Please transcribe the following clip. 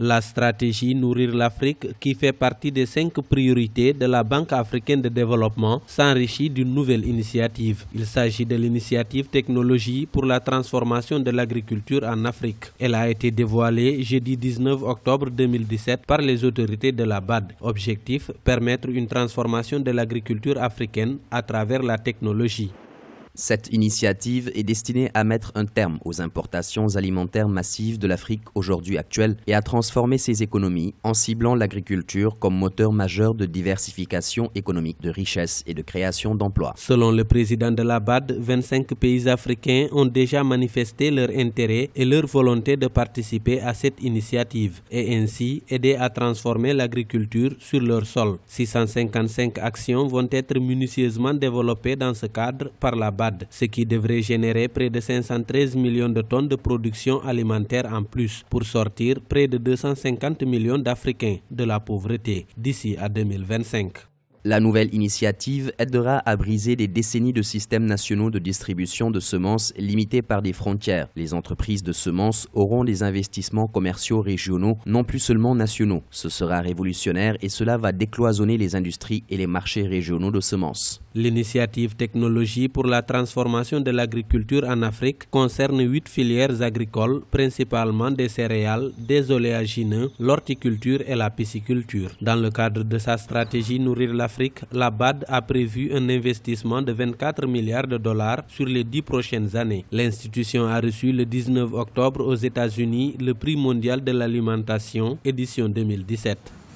La stratégie Nourrir l'Afrique, qui fait partie des cinq priorités de la Banque africaine de développement, s'enrichit d'une nouvelle initiative. Il s'agit de l'initiative Technologie pour la transformation de l'agriculture en Afrique. Elle a été dévoilée jeudi 19 octobre 2017 par les autorités de la BAD. Objectif, permettre une transformation de l'agriculture africaine à travers la technologie. Cette initiative est destinée à mettre un terme aux importations alimentaires massives de l'Afrique aujourd'hui actuelle et à transformer ses économies en ciblant l'agriculture comme moteur majeur de diversification économique, de richesse et de création d'emplois. Selon le président de la BAD, 25 pays africains ont déjà manifesté leur intérêt et leur volonté de participer à cette initiative et ainsi aider à transformer l'agriculture sur leur sol. 655 actions vont être minutieusement développées dans ce cadre par la BAD ce qui devrait générer près de 513 millions de tonnes de production alimentaire en plus pour sortir près de 250 millions d'Africains de la pauvreté d'ici à 2025. La nouvelle initiative aidera à briser des décennies de systèmes nationaux de distribution de semences limités par des frontières. Les entreprises de semences auront des investissements commerciaux régionaux, non plus seulement nationaux. Ce sera révolutionnaire et cela va décloisonner les industries et les marchés régionaux de semences. L'initiative Technologie pour la transformation de l'agriculture en Afrique concerne huit filières agricoles, principalement des céréales, des oléagineux, l'horticulture et la pisciculture. Dans le cadre de sa stratégie Nourrir la l'Afrique, la BAD a prévu un investissement de 24 milliards de dollars sur les dix prochaines années. L'institution a reçu le 19 octobre aux États-Unis le prix mondial de l'alimentation édition 2017.